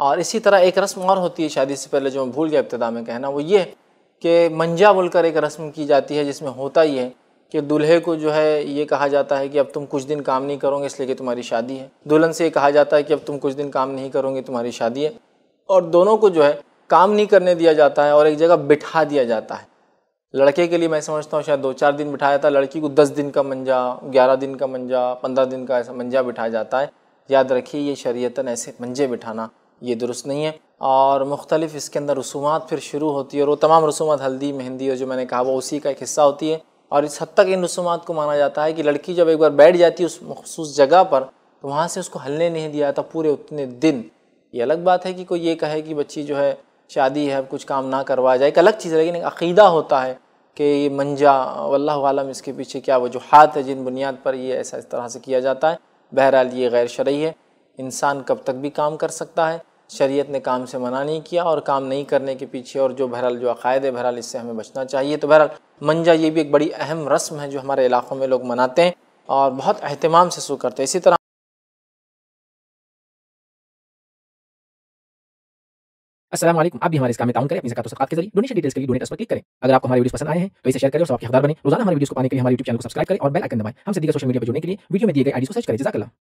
और इसी तरह एक रस्म और होती है शादी से पहले जो मैं भूल गया इब्तदा में कहना वो ये कि मंजा बोलकर एक रस्म की जाती है जिसमें होता ही है कि दूल्हे को जो है ये कहा जाता है कि अब तुम कुछ दिन काम नहीं करोगे इसलिए कि तुम्हारी शादी है दुल्हन से ये कहा जाता है कि अब तुम कुछ दिन काम नहीं करोगे तुम्हारी शादी है और दोनों को जो है काम नहीं करने दिया जाता है और एक जगह बिठा दिया जाता है लड़के के लिए मैं समझता हूँ शायद दो चार दिन बिठाया था लड़की को दस दिन का मंजा ग्यारह दिन का मंजा पंद्रह दिन का ऐसा मंजा बिठाया जाता है याद रखिए ये शरीयतन ऐसे मंजे बिठाना ये दुरुस्त नहीं है और मुख्तलिफ इसके अंदर रसूमात फिर शुरू होती है और वो तमाम रसूमात हल्दी मेहंदी और जो मैंने कहा वो उसी का एक हिस्सा होती है और इस हद तक इन रसूमात को माना जाता है कि लड़की जब एक बार बैठ जाती है उस मखसूस जगह पर तो वहाँ से उसको हलने नहीं दिया जाता पूरे उतने दिन ये अलग बात है कि कोई ये कहे कि बच्ची जो है शादी है अब कुछ काम ना करवाया जाए एक अलग चीज़ है लेकिन एक अकीदा होता है कि ये मंजा वल्लह आलम इसके पीछे क्या वजूहत है जिन बुनियाद पर ये ऐसा इस तरह से किया जाता है बहरहाल ये गैर शरय है इंसान कब तक भी काम कर सकता है शरीयत ने काम से मना नहीं किया और काम नहीं करने के पीछे और जो बहरहाल जो अकायद है बहरहाल इससे हमें बचना चाहिए तो बहरहाल मंजा ये भी एक बड़ी अहम रस्म है जो हमारे इलाक़ों में लोग मनाते हैं और बहुत अहतमाम से शुरू करते हैं इसी तरह असलम आप भी हमारे इस काम में ताउन करें अपनी जकात सकात के जरिए डोनेशन डिटेल्स के लिए डोनेट पर क्लिक करें अगर आपको हमारी वीडियो पसंद आए हैं तो इसे शेयर करें और सबके हकदार बने रोजाना हमारे वीडियो को पाने के लिए हमारे यूट्यूब चैनल को सब्सक्राइब करें और बेल आइकन दबाएं हम सीधे सोशल मीडिया पर जुड़ने के लिए वीडियो में दिए गए आईडी को सर्च करें जजाकला